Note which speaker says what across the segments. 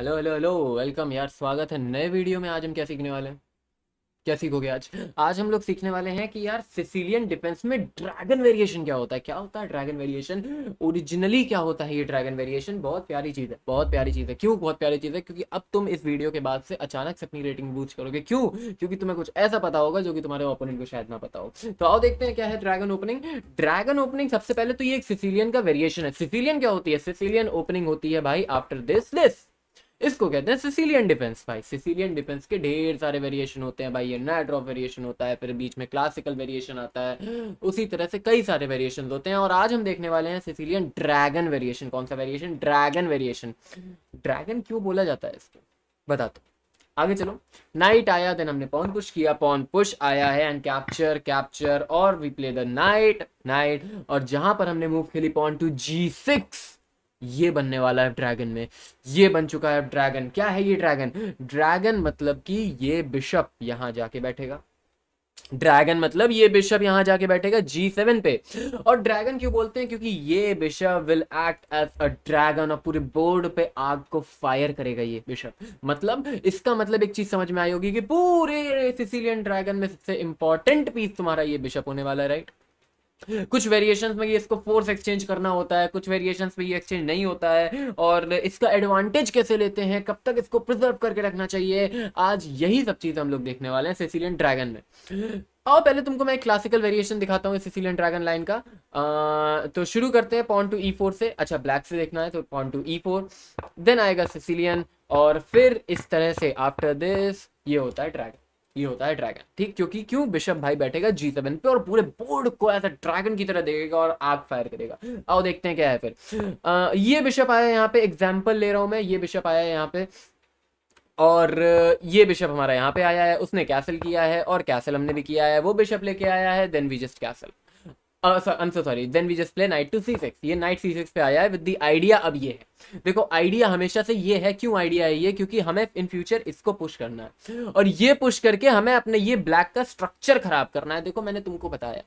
Speaker 1: Hello hello hello welcome यार स्वागत है नए वीडियो में आज हम क्या सीखने वाले हैं क्या सीखोगे आज आज हम लोग सीखने वाले हैं कि यार सिसिलियन डिफेंस में ड्रैगन वेरिएशन क्या होता है क्या होता है ड्रैगन वेरिएशन ओरिजिनली क्या होता है ये ड्रैगन वेरिएशन बहुत प्यारी चीज़ है बहुत प्यारी चीज़ है क्यों बहुत प्यारी चीज़ है क्योंकि अब तुम इस वीडियो के बाद से अचानक से अपनी रेटिंग बूझ करोगे क्यों क्योंकि तुम्हें कुछ ऐसा पता होगा जो कि तुम्हारे ओपोनेंट को शायद ना पता हो तो आओ देखते हैं क्या है ड्रैगन ओपनिंग ड्रैगन ओपनिंग सबसे पहले तो ये एक सिसिलियन का वेरिएशन है सिसिलियन क्या होती है सिसिलियन ओपनिंग होती है भाई आफ्टर दिस दिस इसको कहते हैं सिसिलियन डिफेंस भाई सिसिलियन डिफेंस के ढेर सारे वेरिएशन होते हैं भाई ये नाइट ऑफ वेरिएशन होता है फिर बीच में क्लासिकल वेरिएशन आता है उसी तरह से कई सारे वेरिएशन होते हैं और आज हम देखने वाले हैं सिसिलियन ड्रैगन वेरिएशन कौन सा वेरिएशन ड्रैगन वेरिएशन ड्रैगन क्यों बोला जाता है इसको बता दो तो। आगे चलो नाइट आया देन हमने पॉन पुश किया पॉन पुश आया है एंड कैप्चर कैप्चर और we play the knight knight और जहां पर हमने मूव खेली पॉन टू जी सिक्स ये बनने वाला है ड्रैगन में ये बन चुका है ड्रैगन क्या है ये ड्रैगन ड्रैगन मतलब कि ये बिशप यहां जाके बैठेगा ड्रैगन मतलब ये बिशप यहाँ जाके बैठेगा मतलब जी सेवन पे और ड्रैगन क्यों बोलते हैं क्योंकि ये bishop will act as a dragon और पूरे बोर्ड पे आग को फायर करेगा ये बिशप मतलब इसका मतलब एक चीज समझ में आई होगी कि पूरे सिसिलियन ड्रैगन में सबसे इंपॉर्टेंट पीस तुम्हारा ये बिशप होने वाला है राइट कुछ वेरिएशंस में ये इसको फोर्स एक्सचेंज करना होता है कुछ वेरिएशंस में ये एक्सचेंज नहीं होता है और इसका एडवांटेज कैसे लेते हैं कब तक इसको प्रिजर्व करके रखना चाहिए आज यही सब चीज़ हम लोग देखने वाले हैं सिसिलियन ड्रैगन में और पहले तुमको मैं एक क्लासिकल वेरिएशन दिखाता हूँ सिसिलियन ड्रैगन लाइन का आ, तो शुरू करते हैं पॉन टू ई फोर से अच्छा ब्लैक से देखना है तो pawn to E four then आएगा सिसिलियन और फिर इस तरह से आफ्टर दिस ये होता है ड्रैगन ये होता है ड्रैगन ठीक क्योंकि क्यों बिशप भाई बैठेगा जी सेवन पे और पूरे बोर्ड को ऐसा ड्रैगन की तरह देखेगा और आग फायर करेगा आओ देखते हैं क्या है फिर आ, ये बिशप आया यहाँ पे एग्जाम्पल ले रहा हूं मैं ये बिशप आया यहाँ पे और ये बिशप हमारा यहाँ पे आया है उसने कैसल किया है और कैसल हमने भी किया है वो बिशप लेके आया है then we just castle answer sorry then we just play knight to C six ये नाइट सी सिक्स पे आया है विद द आइडिया अब ये है देखो आइडिया हमेशा से ये है क्यों आइडिया है ये क्योंकि हमें इन फ्यूचर इसको पुश करना है और ये पुश करके हमें अपने ये ब्लैक का स्ट्रक्चर खराब करना है देखो मैंने तुमको बताया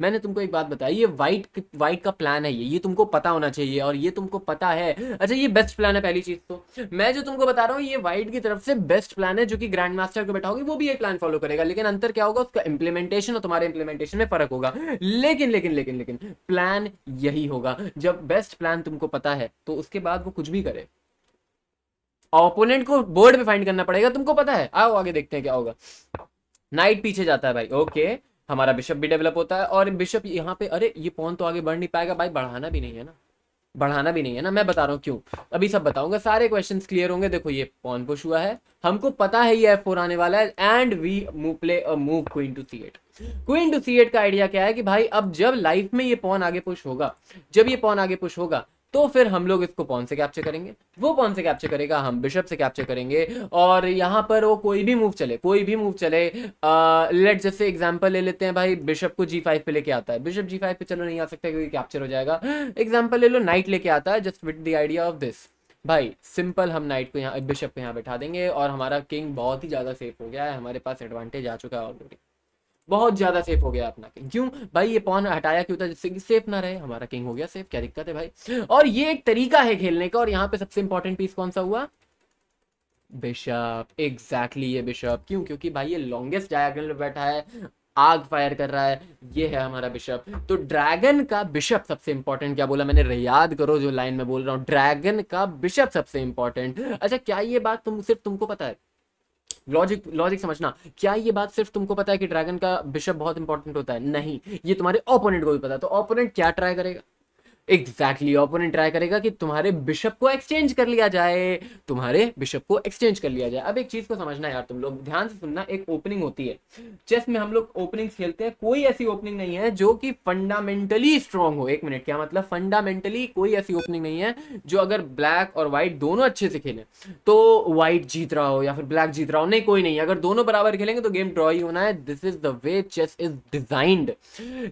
Speaker 1: मैंने तुमको एक बात बताई ये वाइट वाइट का प्लान है ये ये तुमको पता होना चाहिए और ये तुमको पता है अच्छा ये बेस्ट प्लान है पहली चीज तो मैं जो तुमको बता रहा हूँ ये वाइट की तरफ से बेस्ट प्लान है जो कि ग्रैंड मास्टर को होगी वो भी ये प्लान फॉलो करेगा लेकिन अंतर क्या होगा उसका इंप्लीमेंटेशन और तुम्हारे इंप्लीमेंटेशन में फर्क होगा लेकिन लेकिन लेकिन लेकिन प्लान यही होगा जब बेस्ट प्लान तुमको पता है तो उसके बाद वो कुछ भी करे ओपोनेंट को बोर्ड पे फाइंड करना पड़ेगा तुमको पता है आओ आगे देखते हैं क्या होगा नाइट पीछे जाता है भाई ओके हमारा बिशप भी डेवलप होता है और बिशप यहाँ पे अरे ये पौन तो आगे बढ़ नहीं पाएगा भाई बढ़ाना भी नहीं है ना बढ़ाना भी नहीं है ना मैं बता रहा हूँ क्यों अभी सब बताऊंगा सारे क्वेश्चन क्लियर होंगे देखो ये पौन पुश हुआ है हमको पता है ये एफ फोर आने वाला है and we move play move queen to C eight queen to C eight का आइडिया क्या है कि भाई अब जब लाइफ में ये पौन आगे पुश होगा जब ये पौन आगे पुश होगा तो फिर हम लोग इसको पौन से कैप्चर करेंगे वो पौन से कैप्चर करेगा हम बिशप से कैप्चर करेंगे और यहाँ पर वो कोई भी मूव चले कोई भी मूव चले लेट जैसे एग्जाम्पल ले लेते हैं भाई बिशप को जी फाइव पे लेके आता है बिशप जी फाइव पे चलो नहीं आ सकता क्योंकि कैप्चर हो जाएगा एग्जाम्पल ले लो नाइट लेके आता है just with the idea of this भाई सिंपल हम नाइट को यहाँ बिशप को यहाँ बैठा देंगे और हमारा किंग बहुत ही ज़्यादा सेफ हो गया है हमारे पास एडवांटेज आ चुका है ऑलरेडी बहुत ज़्यादा सेफ हो गया अपना किंग क्यों भाई ये पॉन हटाया क्यों था जिससे कि सेफ ना रहे हमारा किंग हो गया सेफ क्या दिक्कत है भाई और ये एक तरीका है खेलने का और यहाँ पे सबसे इंपॉर्टेंट पीस कौन सा हुआ बिशप एग्जैक्टली ये बिशप क्यों क्योंकि भाई ये लॉन्गेस्ट डायगनल बैठा है आग फायर कर रहा है ये है हमारा बिशप तो ड्रैगन का बिशप सबसे इंपॉर्टेंट क्या बोला मैंने रियाद करो जो लाइन में बोल रहा हूँ ड्रैगन का बिशप सबसे इंपॉर्टेंट अच्छा क्या ये बात तुम सिर्फ तुमको पता है लॉजिक लॉजिक समझना क्या ये बात सिर्फ तुमको पता है कि ड्रैगन का बिशप बहुत इंपॉर्टेंट होता है नहीं ये तुम्हारे ओपोनेंट को भी पता है तो ओपोनेंट क्या ट्राई करेगा एग्जैक्टली ओपोनेंट ट्राई करेगा कि तुम्हारे बिशप को एक्सचेंज कर लिया जाए तुम्हारे बिशप को एक्सचेंज कर लिया जाए अब एक चीज को समझना यार तुम लोग ध्यान से सुनना एक ओपनिंग होती है चेस में हम लोग ओपनिंग खेलते हैं कोई ऐसी ओपनिंग नहीं है जो कि फंडामेंटली स्ट्रांग हो एक मिनट क्या मतलब फंडामेंटली कोई ऐसी ओपनिंग नहीं है जो अगर ब्लैक और व्हाइट दोनों अच्छे से खेले तो व्हाइट जीत रहा हो या फिर ब्लैक जीत रहा हो नहीं कोई नहीं अगर दोनों बराबर खेलेंगे तो गेम ड्रॉ ही होना है this is the way chess is designed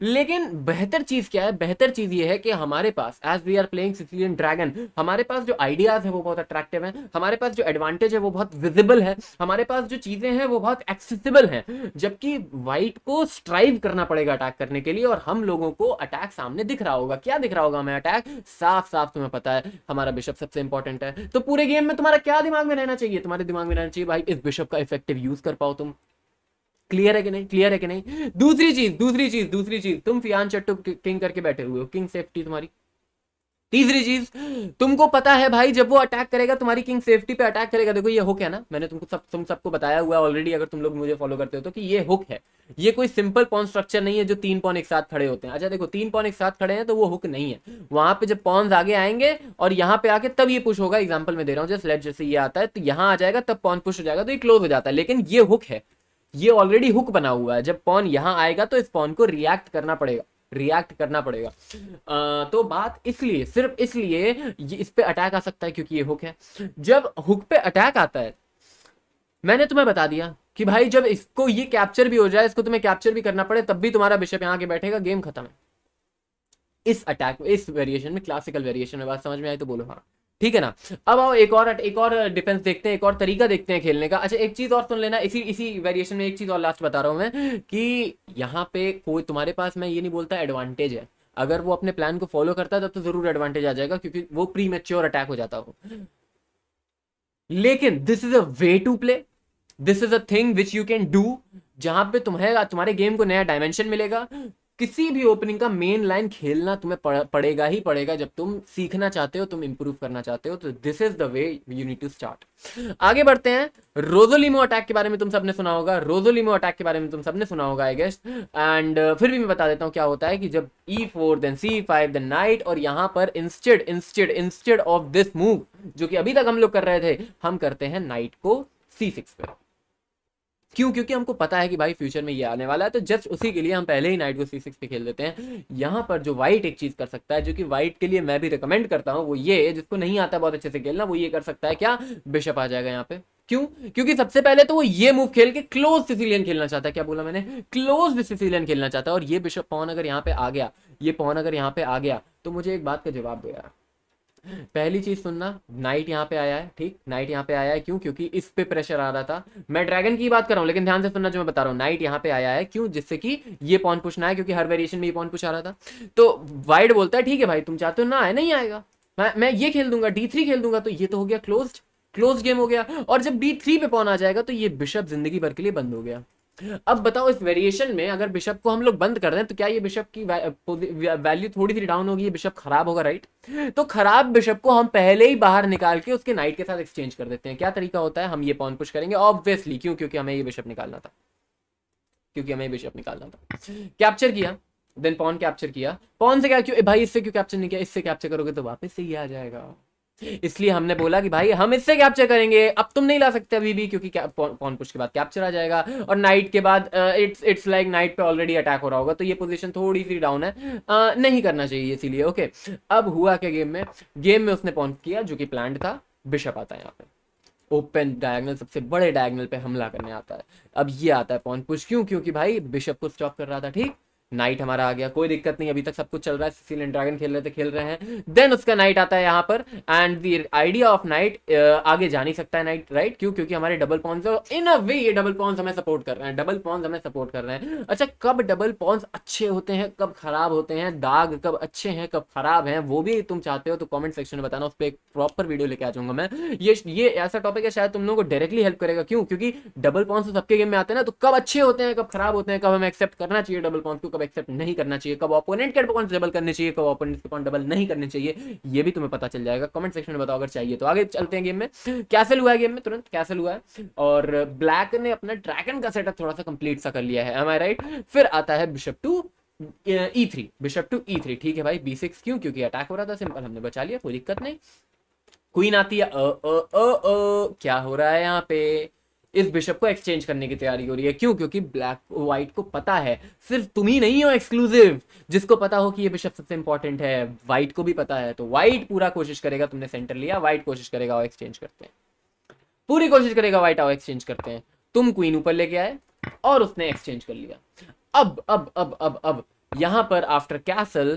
Speaker 1: लेकिन बेहतर चीज क्या है बेहतर चीज ये है कि हमारे हमारे पास as we are playing Sicilian dragon हमारे पास जो आइडियाज है वो बहुत अट्रैक्टिव है हमारे पास जो एडवांटेज है वो बहुत विजिबल है हमारे पास जो चीजें हैं वो बहुत एक्सेसिबल हैं जबकि वाइट को स्ट्राइव करना पड़ेगा अटैक करने के लिए और हम लोगों को अटैक सामने दिख रहा होगा क्या दिख रहा होगा हमें अटैक साफ साफ तुम्हें पता है हमारा बिशप सबसे इंपॉर्टेंट है तो पूरे गेम में तुम्हारा क्या दिमाग में रहना चाहिए तुम्हारे दिमाग में रहना चाहिए भाई इस बिशप का इफेक्टिव यूज कर पाओ तुम क्लियर है कि नहीं क्लियर है कि नहीं दूसरी चीज दूसरी चीज दूसरी चीज तुम फियान चट्टू किंग करके बैठे हुए हो किंग सेफ्टी तुम्हारी तीसरी चीज तुमको पता है भाई जब वो अटैक करेगा तुम्हारी किंग सेफ्टी पे अटैक करेगा देखो ये हुक है ना मैंने तुमको सब तुम सबको बताया हुआ है ऑलरेडी अगर तुम लोग मुझे फॉलो करते हो तो कि ये हुक है ये कोई सिंपल पॉन स्ट्रक्चर नहीं है जो तीन पॉन एक साथ खड़े होते हैं अच्छा देखो तीन पॉन एक साथ खड़े हैं तो वो हुक नहीं है वहां पे जब पॉन्स आगे आएंगे और यहाँ पे आके तब ये पुश होगा एग्जाम्पल में दे रहा हूँ जैसे जैसे ये आता है तो यहाँ आ जाएगा तब पॉन पुश हो जाएगा तो ये क्लोज हो जाता है लेकिन ये हुक है ये ऑलरेडी हुक बना हुआ है जब पॉन यहाँ आएगा तो इस पॉन को रिएक्ट करना पड़ेगा रिएक्ट करना पड़ेगा आ, तो बात इसलिए सिर्फ इसलिए ये इस पे अटैक आ सकता है क्योंकि ये हुक है जब हुक पे अटैक आता है मैंने तुम्हें बता दिया कि भाई जब इसको ये कैप्चर भी हो जाए इसको तुम्हें कैप्चर भी करना पड़े तब भी तुम्हारा बिशप यहाँ के बैठेगा गेम खत्म है इस अटैक इस वेरिएशन में क्लासिकल वेरिएशन में बात समझ में आई तो बोलो हाँ ठीक है ना अब आओ एक और एक और डिफेंस देखते हैं एक और तरीका देखते हैं खेलने का अच्छा एक चीज़ और सुन लेना इसी इसी वेरिएशन में एक चीज़ और लास्ट बता रहा हूं मैं कि यहाँ पे कोई तुम्हारे पास मैं ये नहीं बोलता एडवांटेज है अगर वो अपने प्लान को फॉलो करता है तब तो ज़रूर एडवांटेज आ जाएगा क्योंकि वो प्री मेच्योर अटैक हो जाता हो लेकिन this is a way to play this is a thing which you can do जहां पे तुम्हें तुम्हारे गेम को नया डायमेंशन मिलेगा किसी भी ओपनिंग का मेन लाइन खेलना तुम्हें पड़ेगा ही पड़ेगा जब तुम सीखना चाहते हो तुम इंप्रूव करना चाहते हो तो this is the way you need to start आगे बढ़ते हैं रोजोलिमो अटैक के बारे में तुम सबने सुना होगा रोजोलिमो अटैक के बारे में तुम सबने सुना होगा आई गेस्ट एंड फिर भी मैं बता देता हूँ क्या होता है कि जब E four then C five then knight और यहाँ पर instead instead instead of this move जो कि अभी तक हम लोग कर रहे थे हम करते हैं नाइट को सी सिक्स पर क्यों क्योंकि हमको पता है कि भाई फ्यूचर में ये आने वाला है तो जस्ट उसी के लिए हम पहले ही नाइट को सी सिक्स पे खेल देते हैं यहाँ पर जो वाइट एक चीज़ कर सकता है जो कि वाइट के लिए मैं भी रिकमेंड करता हूँ वो ये जिसको नहीं आता बहुत अच्छे से खेलना वो ये कर सकता है क्या बिशप आ जाएगा यहाँ पे क्यों क्योंकि सबसे पहले तो वो ये मूव खेल के क्लोज सिसिलियन खेलना चाहता है क्या बोला मैंने क्लोज सिसिलियन खेलना चाहता है और ये बिशप पौन अगर यहाँ पे आ गया ये पौन अगर यहाँ पे आ गया तो मुझे एक बात का जवाब दो यार पहली चीज सुनना नाइट यहाँ पे आया है ठीक नाइट यहाँ पे आया है क्यों क्योंकि इस पे प्रेशर आ रहा था मैं ड्रैगन की बात कर रहा हूँ लेकिन ध्यान से सुनना जो मैं बता रहा हूँ नाइट यहाँ पे आया है क्यों जिससे कि ये पॉन पूछना है क्योंकि हर वेरिएशन में ये पॉन पूछ आ रहा था तो वाइड बोलता है ठीक है भाई तुम चाहते हो ना आए नहीं आएगा मैं मैं ये खेल दूंगा डी थ्री खेल दूंगा तो ये तो हो गया क्लोज क्लोज गेम हो गया और जब डी थ्री पे पॉन आ जाएगा तो ये बिशप जिंदगी भर के लिए बंद हो गया अब बताओ इस वेरिएशन में अगर बिशप को हम लोग बंद कर दें तो क्या ये बिशप की वैल्यू थोड़ी सी डाउन होगी ये बिशप खराब होगा राइट तो खराब बिशप को हम पहले ही बाहर निकाल के उसके नाइट के साथ एक्सचेंज कर देते हैं क्या तरीका होता है हम ये पॉन पुश करेंगे ऑब्वियसली क्यों क्योंकि हमें ये बिशप निकालना था क्योंकि हमें बिशप निकालना था कैप्चर किया देन पॉन कैप्चर किया पॉन से क्या क्यों भाई इससे क्यों कैप्चर नहीं किया इससे कैप्चर करोगे तो वापस से ही आ जाएगा इसलिए हमने बोला कि भाई हम इससे कैप्चर करेंगे अब तुम नहीं ला सकते अभी भी क्योंकि पॉन पुश के बाद कैप्चर आ जाएगा और नाइट के बाद इट्स इट्स लाइक नाइट पे ऑलरेडी अटैक हो रहा होगा तो ये पोजीशन थोड़ी सी डाउन है आ, नहीं करना चाहिए इसीलिए ओके अब हुआ क्या गेम में गेम में उसने पॉन किया जो कि प्लान था बिशप आता है यहाँ पे ओपन डायगनल सबसे बड़े डायगनल पे हमला करने आता है अब ये आता है पॉन पुश क्यों क्योंकि भाई बिशप को स्टॉप कर रहा था ठीक नाइट हमारा आ गया कोई दिक्कत नहीं अभी तक सब कुछ चल रहा है सिसिल एंड ड्रैगन खेल रहे थे खेल रहे हैं देन उसका नाइट आता है यहाँ पर and the idea of knight आगे जा नहीं सकता है नाइट राइट क्यों क्योंकि हमारे डबल पॉन्स इन अ वे ये डबल पॉन्स हमें सपोर्ट कर रहे हैं डबल पॉन्स हमें सपोर्ट कर रहे हैं अच्छा कब डबल पॉन्स अच्छे होते हैं कब खराब होते हैं दाग कब अच्छे हैं कब खराब हैं वो भी तुम चाहते हो तो कॉमेंट सेक्शन में बताना उस पर एक प्रॉपर वीडियो लेके आ जाऊंगा मैं ये ये ऐसा टॉपिक है शायद तुम लोगों को डायरेक्टली हेल्प करेगा क्यों क्योंकि डबल पॉन्स तो सबके गेम में आते हैं ना तो कब अच्छे होते हैं कब खराब होते हैं कब हमें एक्सेप्ट करना चाहिए डबल पॉन्स को कब कब एक्सेप्ट नहीं करना चाहिए कब ओपोनेंट के पॉइंट डबल करने चाहिए कब ओपोनेंट के पॉइंट डबल नहीं करने चाहिए ये भी तुम्हें पता चल जाएगा कमेंट सेक्शन में बताओ अगर चाहिए तो आगे चलते हैं गेम में कैसल हुआ है गेम में तुरंत कैसल हुआ है और ब्लैक ने अपना ड्रैगन का सेटअप थोड़ा सा कंप्लीट सा कर लिया है एम आई राइट फिर आता है bishop to E three bishop to E three ठीक है भाई बी सिक्स क्यों क्योंकि अटैक हो रहा था सिंपल हमने बचा लिया कोई दिक्कत नहीं क्वीन आती है अ अ अ अ क्या हो रहा है यहाँ पे इस बिशप को एक्सचेंज करने की तैयारी हो रही है क्यों क्योंकि ब्लैक व्हाइट को पता है सिर्फ तुम ही नहीं हो एक्सक्लूसिव जिसको पता हो कि ये बिशप सबसे इंपॉर्टेंट है व्हाइट को भी पता है तो व्हाइट पूरा कोशिश करेगा तुमने सेंटर लिया व्हाइट कोशिश करेगा और एक्सचेंज करते हैं पूरी कोशिश करेगा व्हाइट और एक्सचेंज करते हैं तुम क्वीन ऊपर लेके आए और उसने एक्सचेंज कर लिया अब अब अब अब अब, यहां पर आफ्टर कैसल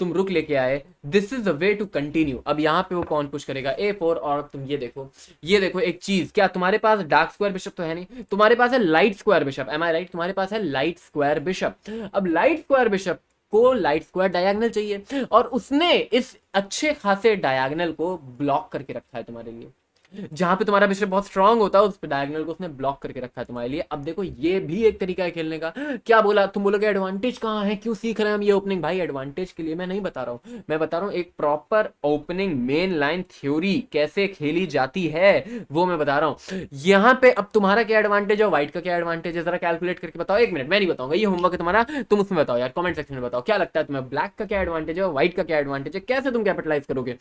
Speaker 1: तुम रुक लेके आए this is a way to continue अब यहाँ पे वो कौन पुश करेगा ए फोर और तुम ये देखो ये देखो एक चीज क्या तुम्हारे पास डार्क स्क्वायर बिशप तो है नहीं तुम्हारे पास है light square bishop am I right तुम्हारे पास है लाइट स्क्वायर बिशप अब लाइट स्क्वायर बिशप को लाइट स्क्वायर डायगनल चाहिए और उसने इस अच्छे खासे डायगनल को ब्लॉक करके रखा है तुम्हारे लिए जहां पे तुम्हारा बिशप बहुत स्ट्रांग होता है उस पर डायगनल को उसने ब्लॉक करके रखा है तुम्हारे लिए अब देखो ये भी एक तरीका है खेलने का क्या बोला तुम बोलोगे एडवांटेज कहाँ है क्यों सीख रहे हैं हम ये ओपनिंग भाई एडवांटेज के लिए मैं नहीं बता रहा हूँ मैं बता रहा हूँ एक proper opening main line theory कैसे खेली जाती है वो मैं बता रहा हूँ यहाँ पे अब तुम्हारा क्या एडवांटेज है व्हाइट का क्या एडवांटेज है जरा कैलकुलेट करके बताओ एक मिनट मैं नहीं बताऊंगा ये होमवर्क है तुम्हारा तुम उसमें बताओ यार कॉमेंट सेक्शन में बताओ क्या लगता है तुम्हें ब्लैक का क्या एडवांटेज है व्हाइट का क्या एडवांटेज है कैसे तुम कैपिटलाइज करोगे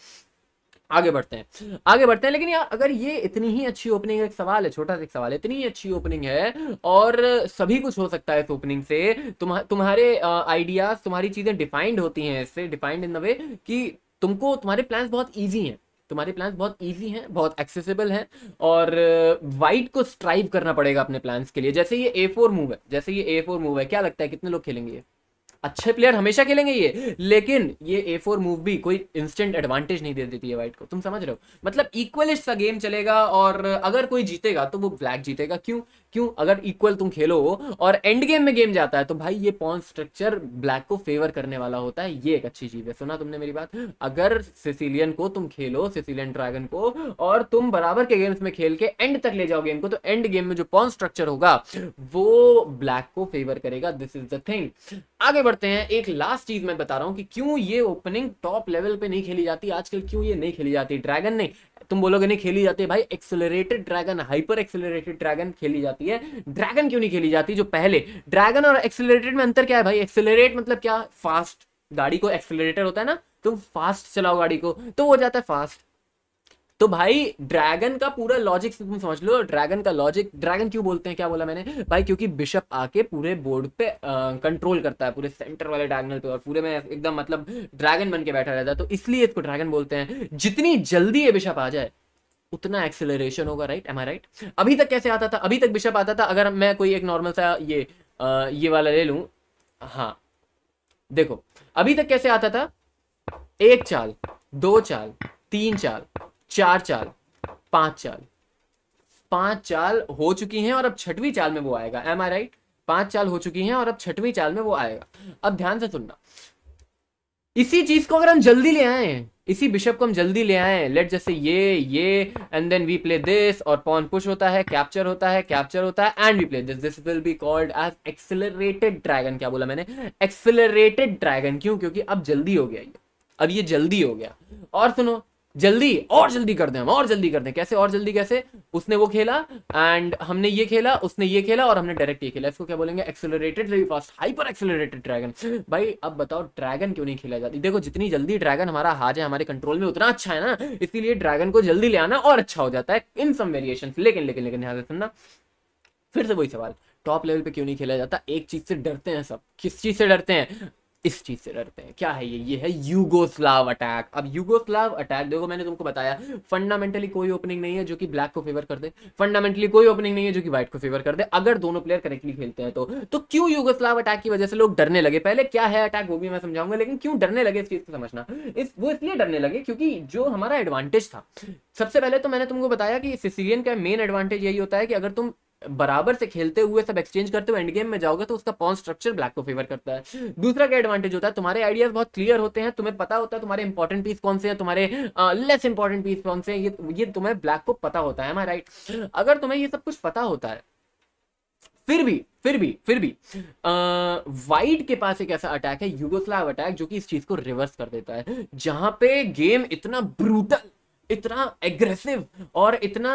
Speaker 1: आगे बढ़ते हैं आगे बढ़ते हैं लेकिन यार अगर ये इतनी ही अच्छी ओपनिंग एक सवाल है छोटा सा एक सवाल है इतनी ही अच्छी ओपनिंग है और सभी कुछ हो सकता है इस ओपनिंग से तुम्हा, तुम्हारे आइडियाज तुम्हारी चीजें डिफाइंड होती हैं इससे डिफाइंड इन द वे कि तुमको तुम्हारे प्लान्स बहुत ईजी हैं तुम्हारे प्लान्स बहुत ईजी हैं बहुत एक्सेसिबल हैं और वाइट को स्ट्राइव करना पड़ेगा अपने प्लान्स के लिए जैसे ये ए फोर मूव है जैसे ये ए फोर मूव है क्या लगता है कितने लोग खेलेंगे ये अच्छे प्लेयर हमेशा खेलेंगे ये लेकिन ये ए फोर मूव भी कोई इंस्टेंट एडवांटेज नहीं दे देती है वाइट को तुम समझ रहे हो मतलब इक्वल सा गेम चलेगा और अगर कोई जीतेगा तो वो ब्लैक जीतेगा क्यों क्यों अगर इक्वल तुम खेलो और एंड गेम में गेम जाता है तो भाई ये पॉन स्ट्रक्चर ब्लैक को फेवर करने वाला होता है ये एक अच्छी चीज है सुना तुमने मेरी बात अगर सिसिलियन को तुम खेलो सिसिलियन ड्रैगन को और तुम बराबर के गेम्स में खेल के एंड तक ले जाओ गेम को तो एंड गेम में जो पॉन स्ट्रक्चर होगा वो ब्लैक को फेवर करेगा दिस इज द थिंग आगे बढ़ते हैं एक लास्ट चीज मैं बता रहा हूँ कि क्यों ये ओपनिंग टॉप लेवल पे नहीं खेली जाती आजकल क्यों ये नहीं खेली जाती ड्रैगन नहीं तुम बोलोगे नहीं खेली जाती है भाई accelerated dragon hyper accelerated dragon खेली जाती है ड्रैगन क्यों नहीं खेली जाती जो पहले ड्रैगन और एक्सेलरेटेड में अंतर क्या है भाई एक्सेलरेट मतलब क्या फास्ट गाड़ी को एक्सेलरेटर होता है ना तुम फास्ट चलाओ गाड़ी को तो हो जाता है फास्ट तो भाई ड्रैगन का पूरा लॉजिक तुम समझ लो ड्रैगन का लॉजिक ड्रैगन क्यों बोलते हैं क्या बोला मैंने भाई क्योंकि बिशप आके पूरे बोर्ड पे कंट्रोल करता है पूरे सेंटर वाले डायगनल पे और पूरे में एकदम मतलब ड्रैगन बन के बैठा रहता है तो इसलिए इसको ड्रैगन बोलते हैं जितनी जल्दी ये बिशप आ जाए उतना एक्सेलरेशन होगा राइट एम आई राइट अभी तक कैसे आता था अभी तक बिशप आता था अगर मैं कोई एक नॉर्मल सा ये आ, ये वाला ले लू हाँ देखो अभी तक कैसे आता था एक चाल दो चाल तीन चाल चार चाल पांच चाल पांच चाल हो चुकी हैं और अब छठवीं चाल में वो आएगा एम आई राइट पांच चाल हो चुकी हैं और अब छठवीं चाल में वो आएगा अब ध्यान से सुनना इसी चीज को अगर हम जल्दी ले आए इसी बिशप को हम जल्दी ले आए लेट जैसे ये ये and then we play this और पॉन पुश होता है कैप्चर होता है कैप्चर होता है and we play this this will be called as accelerated dragon क्या बोला मैंने एक्सेलरेटेड ड्रैगन क्यों क्योंकि अब जल्दी हो गया ये अब ये जल्दी हो गया और सुनो जल्दी और जल्दी कर दें हम और जल्दी कर दें कैसे और जल्दी कैसे उसने वो खेला एंड हमने ये खेला उसने ये खेला और हमने डायरेक्ट ये खेला इसको क्या बोलेंगे accelerated fast hyper accelerated dragon भाई अब बताओ ड्रैगन क्यों नहीं खेला जाती देखो जितनी जल्दी ड्रैगन हमारा हाज है हमारे कंट्रोल में उतना अच्छा है ना इसीलिए ड्रैगन को जल्दी ले आना और अच्छा हो जाता है इन सम वेरिएशन लेकिन लेकिन लेकिन यहाँ से सुनना फिर से वही सवाल टॉप लेवल पे क्यों नहीं खेला जाता एक चीज से डरते हैं सब किस चीज से डरते हैं इस चीज़ से डरते हैं क्या है ये ये है यूगोस्लाव अटैक अब यूगोस्लाव अटैक देखो मैंने तुमको बताया फंडामेंटली कोई ओपनिंग नहीं है जो कि ब्लैक को फेवर कर दे फंडामेंटली कोई ओपनिंग नहीं है जो कि व्हाइट को फेवर कर दे अगर दोनों प्लेयर करेक्टली खेलते हैं तो तो क्यों यूगोस्लाव अटैक की वजह से लोग डरने लगे पहले क्या है अटैक वो भी मैं समझाऊंगा लेकिन क्यों डरने लगे इस चीज़ को समझना इस वो इसलिए डरने लगे क्योंकि जो हमारा एडवांटेज था सबसे पहले तो मैंने तुमको बताया कि सिसिलियन का मेन एडवांटेज यही होता है कि अगर तुम बराबर से खेलते हुए सब एक्सचेंज करते हो एंड गेम में जाओगे तो उसका पॉन स्ट्रक्चर ब्लैक को फेवर करता है दूसरा क्या एडवांटेज होता है तुम्हारे आइडियाज बहुत क्लियर होते हैं तुम्हें पता होता है तुम्हारे इंपॉर्टेंट पीस कौन से हैं तुम्हारे लेस इंपॉर्टेंट पीस कौन से हैं ये ये तुम्हें ब्लैक को पता होता है राइट अगर तुम्हें ये सब कुछ पता होता है फिर भी फिर भी फिर भी वाइट के पास एक ऐसा अटैक है यूगोस्लाव अटैक जो कि इस चीज को रिवर्स कर देता है जहां पे गेम इतना ब्रूटल इतना एग्रेसिव और इतना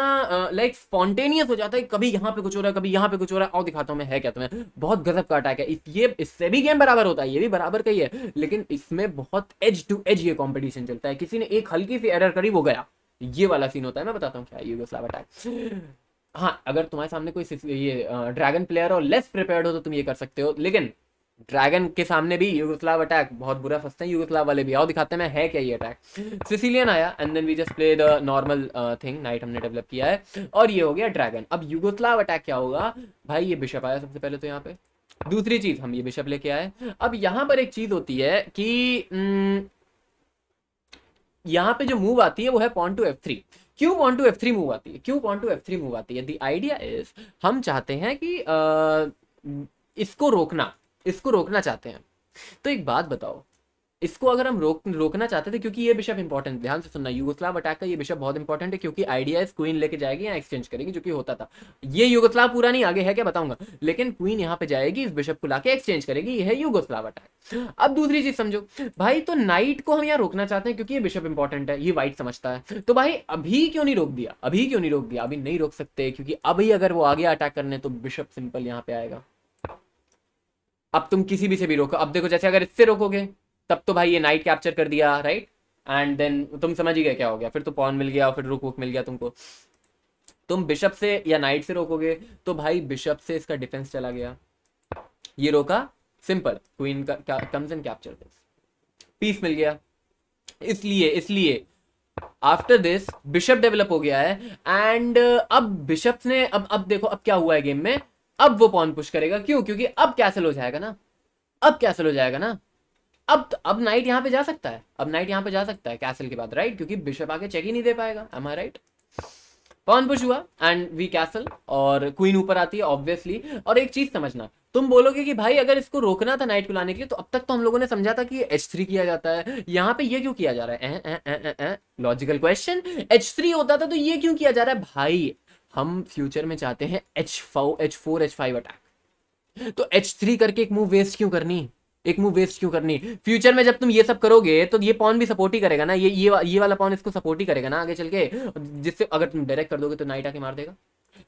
Speaker 1: लाइक uh, स्पॉन्टेनियस like, हो जाता है कभी यहाँ पे कुछ हो रहा है कभी यहाँ पे कुछ हो रहा है और दिखाता हूँ मैं है क्या तुम्हें बहुत गजब का अटैक है इस ये इससे भी गेम बराबर होता है ये भी बराबर का ही है लेकिन इसमें बहुत एज टू एज ये कॉम्पिटिशन चलता है किसी ने एक हल्की सी एरर करी वो गया ये वाला सीन होता है मैं बताता हूँ क्या यूगोस्लाव अटैक हाँ अगर तुम्हारे सामने कोई ये ड्रैगन प्लेयर हो लेस प्रिपेयर्ड हो तो तुम ये कर सकते हो लेकिन ड्रैगन के सामने भी यूगोस्लाव अटैक बहुत बुरा फंसते हैं यूगोस्लाव वाले भी आओ दिखाते हैं है क्या ये अटैक सिसिलियन आया and then we just play the normal thing knight हमने डेवलप किया है और ये हो गया ड्रैगन अब यूगोस्लाव अटैक क्या होगा भाई ये बिशप आया सबसे पहले तो यहाँ पे दूसरी चीज हम ये बिशप लेके आए अब यहाँ पर एक चीज होती है कि यहाँ पे जो मूव आती है वो है पॉन टू एफ थ्री क्यों pawn to F three move आती है क्यों pawn to F three move आती है द आइडिया इज हम चाहते हैं कि आ, uh, इसको रोकना इसको रोकना चाहते हैं तो एक बात बताओ इसको अगर हम रोक रोकना चाहते थे क्योंकि ये बिशप इंपॉर्टेंट ध्यान से सुनना युगोस्लाव अटैक का ये बिशप बहुत इंपॉर्टेंट है क्योंकि आइडिया इस क्वीन लेके जाएगी या एक्सचेंज करेगी जो कि होता था ये युगोस्लाव पूरा नहीं आगे है क्या बताऊंगा लेकिन क्वीन यहाँ पे जाएगी इस बिशप को लाके एक्सचेंज करेगी यह युगोस्लाव अटैक अब दूसरी चीज समझो भाई तो नाइट को हम यहाँ रोकना चाहते हैं क्योंकि ये बिशप इंपॉर्टेंट है ये वाइट समझता है तो भाई अभी क्यों नहीं रोक दिया अभी क्यों नहीं रोक दिया अभी नहीं रोक सकते क्योंकि अभी अगर वो आगे अटैक करने तो बिशप सिंपल यहाँ पे आएगा अब तुम किसी भी से भी रोको अब देखो जैसे अगर इससे रोकोगे तब तो भाई ये नाइट कैप्चर कर दिया राइट एंड देन तुम समझ ही गए क्या हो गया फिर तो पॉन मिल गया फिर रुक वुक मिल गया तुमको तुम बिशप से या नाइट से रोकोगे तो भाई बिशप से इसका डिफेंस चला गया ये रोका सिंपल क्वीन का comes and capture this piece मिल गया इसलिए इसलिए आफ्टर दिस बिशप डेवलप हो गया है एंड uh, अब बिशप ने अब अब देखो अब क्या हुआ है गेम में अब वो पॉन पुश करेगा क्यों क्योंकि अब कैसल हो जाएगा ना अब कैसल हो जाएगा ना अब तो, अब नाइट यहां पे जा सकता है अब नाइट यहां पे जा सकता है कैसल के बाद राइट क्योंकि बिशप आके चेक ही नहीं दे पाएगा am I right pawn push हुआ एंड वी कैसल और क्वीन ऊपर आती है ऑब्वियसली और एक चीज समझना तुम बोलोगे कि भाई अगर इसको रोकना था नाइट को लाने के लिए तो अब तक तो हम लोगों ने समझा था कि एच थ्री किया जाता है यहाँ पे ये क्यों किया जा रहा है लॉजिकल क्वेश्चन एच थ्री होता था तो ये क्यों किया जा रहा है भाई हम फ्यूचर में चाहते हैं H four H four H five attack तो एच थ्री करके एक मूव वेस्ट क्यों करनी एक मूव वेस्ट क्यों करनी फ्यूचर में जब तुम ये सब करोगे तो ये पॉन भी सपोर्ट ही करेगा ना ये ये वा, ये वाला पॉन इसको सपोर्ट ही करेगा ना आगे चल के जिससे अगर तुम डायरेक्ट कर दोगे तो नाइट आके मार देगा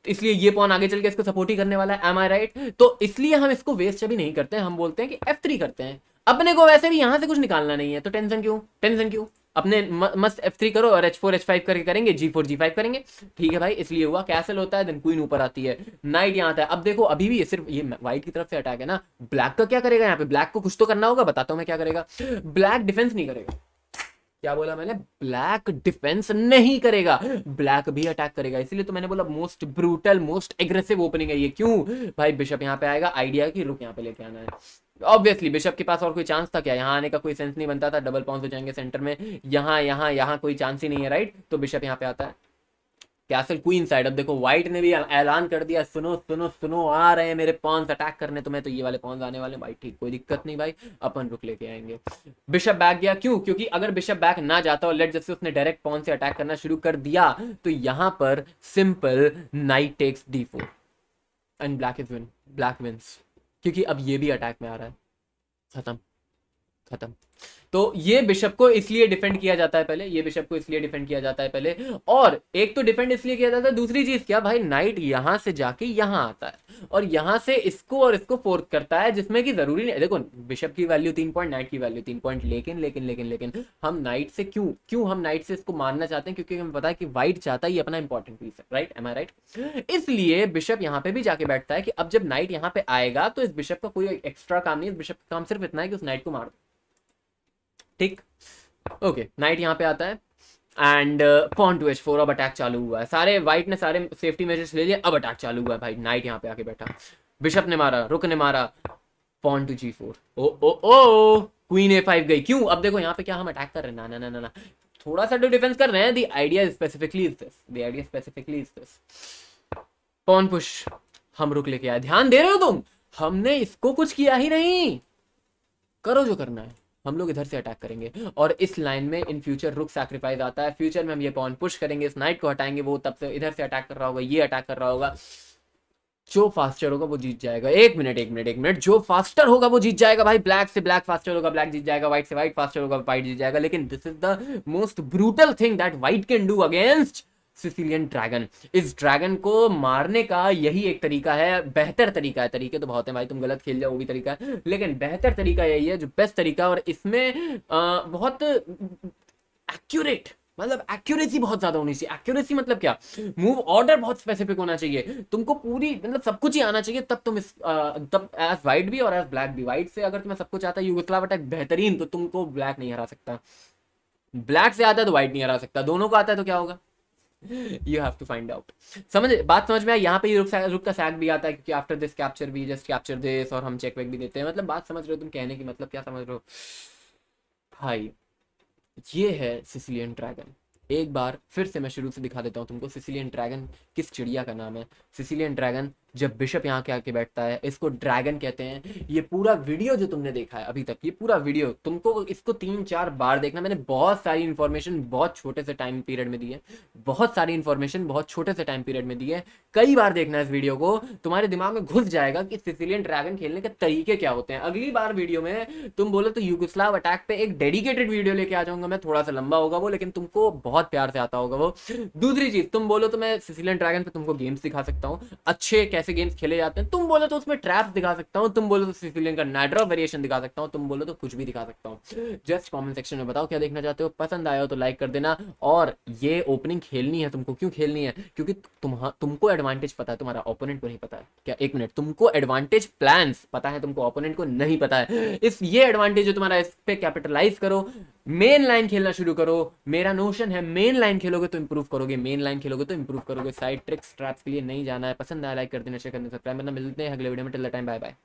Speaker 1: तो इसलिए ये पॉन आगे चल के इसको सपोर्ट ही करने वाला है एम आई राइट तो इसलिए हम इसको वेस्ट अभी नहीं करते हैं हम बोलते हैं कि एफ थ्री करते हैं अपने को वैसे भी यहां से कुछ निकालना नहीं है तो टेंशन क्यों टेंशन क्यों अपने मस्त एफ थ्री करो और एच फोर एच फाइव करके करेंगे जी फोर जी फाइव करेंगे ठीक है भाई इसलिए हुआ कैसल होता है देन क्वीन ऊपर आती है नाइट यहाँ आता है अब देखो अभी भी ये सिर्फ ये व्हाइट की तरफ से अटैक है ना ब्लैक का क्या करेगा यहाँ पे ब्लैक को कुछ तो करना होगा बताता हूँ मैं क्या करेगा ब्लैक डिफेंस नहीं करेगा क्या बोला मैंने ब्लैक डिफेंस नहीं करेगा ब्लैक भी अटैक करेगा इसलिए तो मैंने बोला most brutal most aggressive opening है ये क्यों भाई बिशप यहाँ पे आएगा आइडिया की रुक यहाँ पे लेके आना है ऑब्वियसली बिशप के पास और कोई चांस था क्या यहाँ आने का कोई सेंस नहीं बनता था डबल पाउंस हो जाएंगे सेंटर में यहाँ यहाँ यहाँ कोई चांस ही नहीं है राइट तो बिशप यहाँ पे आता है कैसल क्वीन साइड अब देखो व्हाइट ने भी ऐलान कर दिया सुनो सुनो सुनो आ रहे हैं मेरे पॉन्स अटैक करने तुम्हें तो, तो ये वाले पॉन्स आने वाले भाई ठीक कोई दिक्कत नहीं भाई अपन रुक लेके आएंगे बिशप बैक गया क्यों क्योंकि अगर बिशप बैक ना जाता और लेट जैसे उसने डायरेक्ट पॉन से अटैक करना शुरू कर दिया तो यहाँ पर simple knight takes D four and black is win black wins क्योंकि अब ये भी अटैक में आ रहा है ख़त्म ख़त्म तो ये बिशप को इसलिए डिफेंड किया जाता है पहले ये बिशप को इसलिए डिफेंड किया जाता है पहले और एक तो डिफेंड इसलिए किया जाता है दूसरी चीज क्या भाई नाइट यहां से जाके यहां आता है और यहां से इसको और इसको फोर्क करता है जिसमें कि जरूरी नहीं देखो बिशप की वैल्यू तीन पॉइंट नाइट की वैल्यू तीन पॉइंट लेकिन लेकिन लेकिन लेकिन हम नाइट से क्यों क्यों हम नाइट से इसको मानना चाहते हैं क्योंकि हमें पता है कि वाइट चाहता है ये अपना इंपॉर्टेंट पीस है राइट एम आई राइट इसलिए बिशप यहाँ पे भी जाके बैठता है कि अब जब नाइट यहाँ पे आएगा तो इस बिशप का कोई एक्स्ट्रा काम नहीं इस बिशप का काम सिर्फ इतना है कि उस नाइट को मार दो ठीक ओके नाइट यहाँ पे आता है and pawn to H four अब अटैक चालू हुआ है सारे व्हाइट ने सारे सेफ्टी मेजर्स ले लिए अब अटैक चालू हुआ है भाई नाइट यहाँ पे आके बैठा बिशप ने मारा रुक ने मारा पॉन टू जी फोर ओ ओ ओ क्वीन ए फाइव गई क्यों अब देखो यहाँ पे क्या हम अटैक कर रहे हैं ना ना ना ना थोड़ा सा तो डिफेंस कर रहे हैं the idea specifically is this the idea specifically is this pawn push हम रुक लेके आए ध्यान दे रहे हो तुम हमने इसको कुछ किया ही नहीं करो जो करना है हम लोग इधर से अटैक करेंगे और इस लाइन में इन फ्यूचर रुक सैक्रीफाइस आता है फ्यूचर में हम ये पॉन पुश करेंगे इस नाइट को हटाएंगे वो तब से इधर से अटैक कर रहा होगा ये अटैक कर रहा होगा जो फास्टर होगा वो जीत जाएगा एक मिनट एक मिनट एक मिनट जो फास्टर होगा वो जीत जाएगा भाई ब्लैक से ब्लैक फास्टर होगा ब्लैक जीत जाएगा व्हाइट से व्हाइट फास्टर होगा व्हाइट जीत जाएगा लेकिन this is the most brutal thing that white can do against Sicilian dragon इस ड्रैगन को मारने का यही एक तरीका है बेहतर तरीका है तरीके तो बहुत है भाई तुम गलत खेल जाओ वो भी तरीका है लेकिन बेहतर तरीका यही है जो बेस्ट तरीका और इसमें आ, बहुत एक्यूरेट मतलब एक्यूरेसी बहुत ज्यादा होनी चाहिए एक्यूरेसी मतलब क्या मूव ऑर्डर बहुत स्पेसिफिक होना चाहिए तुमको पूरी मतलब सब कुछ ही आना चाहिए तब तुम इस तब एज वाइट भी और एज ब्लैक भी वाइट से अगर तुम्हें सब कुछ आता है यूगस्लाव बेहतरीन तो तुमको ब्लैक नहीं हरा सकता ब्लैक से आता है तो व्हाइट नहीं हरा सकता दोनों को आता है तो क्या होगा you have to find out समझ बात समझ में आई यहाँ पे रुक रुक का सैक भी आता है क्योंकि आफ्टर दिस कैप्चर भी जस्ट कैप्चर दिस और हम चेक वेक भी देते हैं मतलब बात समझ रहे हो तुम कहने की मतलब क्या समझ रहे हो भाई ये है सिसिलियन ड्रैगन एक बार फिर से मैं शुरू से दिखा देता हूँ तुमको सिसिलियन ड्रैगन किस चिड़िया का नाम है सिसिलियन ड्रैगन जब बिशप यहाँ के आके बैठता है इसको ड्रैगन कहते हैं ये पूरा वीडियो जो तुमने देखा है अभी तक ये पूरा वीडियो तुमको इसको तीन चार बार देखना मैंने बहुत सारी इन्फॉर्मेशन बहुत छोटे से टाइम पीरियड में दी है बहुत सारी इन्फॉर्मेशन बहुत छोटे से टाइम पीरियड में दी है कई बार देखना इस वीडियो को तुम्हारे दिमाग में घुस जाएगा कि सिसिलियन ड्रैगन खेलने के तरीके क्या होते हैं अगली बार वीडियो में तुम बोलो तो यूगुस्लाव अटैक पे एक डेडिकेटेड वीडियो लेके आ जाऊंगा मैं थोड़ा सा लंबा होगा वो लेकिन तुमको बहुत प्यार से आता होगा वो दूसरी चीज तुम बोलो तो मैं सिसिलियन ड्रैगन पर तुमको गेम्स दिखा सकता हूँ अच्छे कैसे गेम्स खेले जाते हैं तुम बोलो तो उसमें ट्रैप्स दिखा सकता हूँ तुम बोलो तो सिसिलियन का नाइड्रा वेरिएशन दिखा सकता हूँ तुम बोलो तो कुछ भी दिखा सकता हूँ जस्ट कॉमेंट सेक्शन में बताओ क्या देखना चाहते हो पसंद आया हो तो लाइक कर देना और ये ओपनिंग खेलनी है तुमको क्यों खेलनी है क्योंकि तुमको एडवांटेज पता है तुम्हारा ओपोनेंट को नहीं पता है क्या एक मिनट तुमको एडवांटेज प्लान पता है तुमको ओपोनेंट को नहीं पता है इस ये एडवांटेज जो तुम्हारा इस पर कैपिटलाइज करो मेन लाइन खेलना शुरू करो मेरा नोशन है मेन लाइन खेलोगे तो इंप्रूव करोगे मेन लाइन खेलोगे तो इंप्रूव करोगे साइड ट्रिक्स ट्रैप्स के लिए नहीं जाना है पसंद आया लाइक कर देना शेयर करना सब्सक्राइब करना मिलते हैं अगले वीडियो में till the time bye bye